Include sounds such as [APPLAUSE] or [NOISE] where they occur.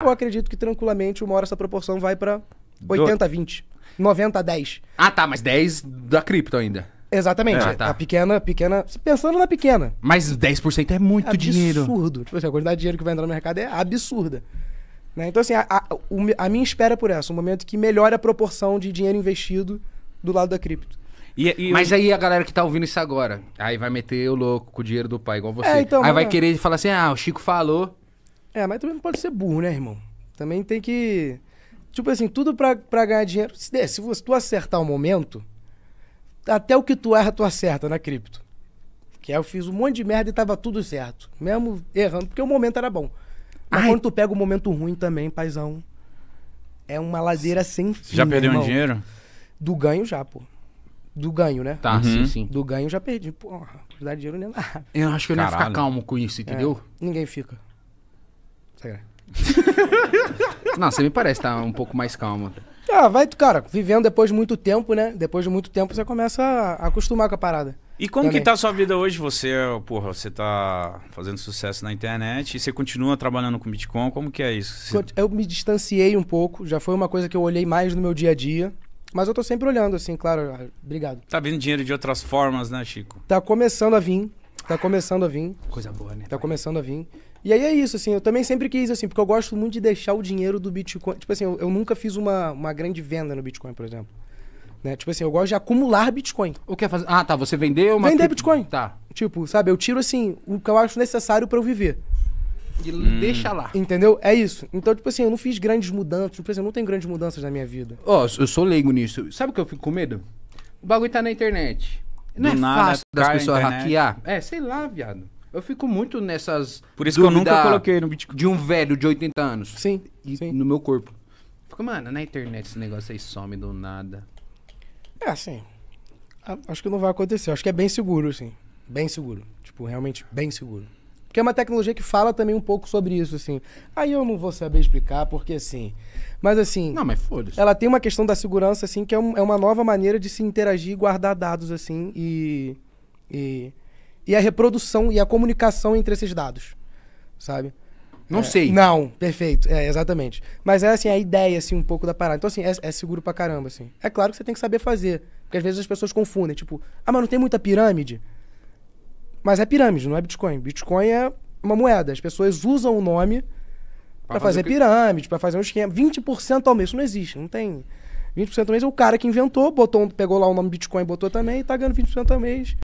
Eu acredito que tranquilamente uma hora essa proporção vai para 80 a 20, 90 a 10. Ah, tá, mas 10 da cripto ainda. Exatamente. É, tá. A pequena, pequena. Pensando na pequena. Mas 10% é muito absurdo. dinheiro. Absurdo. Tipo assim, a quantidade de dinheiro que vai entrar no mercado é absurda. Né? Então, assim, a, a, a minha espera é por essa, um momento que melhore a proporção de dinheiro investido do lado da cripto. E, e Mas eu... aí a galera que tá ouvindo isso agora, aí vai meter o louco com o dinheiro do pai, igual você. É, então, aí vai querer falar assim: ah, o Chico falou, é, mas também não pode ser burro, né, irmão? Também tem que. Tipo assim, tudo pra, pra ganhar dinheiro. Se, se você, tu acertar o momento, até o que tu erra, tu acerta na cripto. Que aí eu fiz um monte de merda e tava tudo certo. Mesmo errando, porque o momento era bom. Mas Ai. quando tu pega o momento ruim também, paizão, é uma ladeira sem fim. Já perdeu né, irmão. um dinheiro? Do ganho já, pô. Do ganho, né? Tá, uhum. sim, sim. Do ganho já perdi. Porra, não dá dinheiro nem nada. Eu acho que eu Caralho. não ia ficar calmo com isso, é. entendeu? É, ninguém fica. [LAUGHS] Não, você me parece estar tá um pouco mais calmo. Ah, vai, cara, vivendo depois de muito tempo, né? Depois de muito tempo você começa a acostumar com a parada. E como Também. que tá a sua vida hoje? Você, porra, você tá fazendo sucesso na internet e você continua trabalhando com Bitcoin, como que é isso? Você... Eu me distanciei um pouco, já foi uma coisa que eu olhei mais no meu dia a dia. Mas eu tô sempre olhando, assim, claro. Ah, obrigado. Tá vindo dinheiro de outras formas, né, Chico? Tá começando a vir. Tá começando a vir. Coisa boa, né? Tá pai? começando a vir. E aí é isso, assim, eu também sempre quis, assim, porque eu gosto muito de deixar o dinheiro do Bitcoin. Tipo assim, eu, eu nunca fiz uma, uma grande venda no Bitcoin, por exemplo. Né? Tipo assim, eu gosto de acumular Bitcoin. O que é fazer? Ah, tá, você vendeu uma. Vender Bitcoin. Tá. Tipo, sabe, eu tiro, assim, o que eu acho necessário para eu viver. E hum. deixa lá. Entendeu? É isso. Então, tipo assim, eu não fiz grandes mudanças. Tipo assim, eu não tenho grandes mudanças na minha vida. Ó, oh, eu sou leigo nisso. Sabe o que eu fico com medo? O bagulho tá na internet. Não Do é nada, fácil das pessoas hackear. É, sei lá, viado. Eu fico muito nessas. Por isso que eu nunca coloquei no Bitcoin. De um velho de 80 anos. Sim. E, sim. No meu corpo. Fico, mano, na internet esse negócio aí some do nada. É, assim. Acho que não vai acontecer. Acho que é bem seguro, assim. Bem seguro. Tipo, realmente bem seguro que é uma tecnologia que fala também um pouco sobre isso, assim. Aí eu não vou saber explicar, porque assim. Mas assim. Não, mas foda-se. Ela tem uma questão da segurança, assim, que é, um, é, uma nova maneira de se interagir e guardar dados, assim, e, e. E a reprodução e a comunicação entre esses dados. Sabe? Não é, sei. Não, perfeito. É, exatamente. Mas é assim, a ideia, assim, um pouco da parada. Então, assim, é, é, seguro pra caramba, assim. É claro que você tem que saber fazer. Porque às vezes as pessoas confundem, tipo, ah, mas não tem muita pirâmide? Mas é pirâmide, não é Bitcoin. Bitcoin é uma moeda. As pessoas usam o nome para fazer, fazer que... pirâmide, para fazer um esquema. 20% ao mês, isso não existe, não tem. 20% ao mês é o cara que inventou, botou, pegou lá o nome Bitcoin, botou também e tá ganhando 20% ao mês.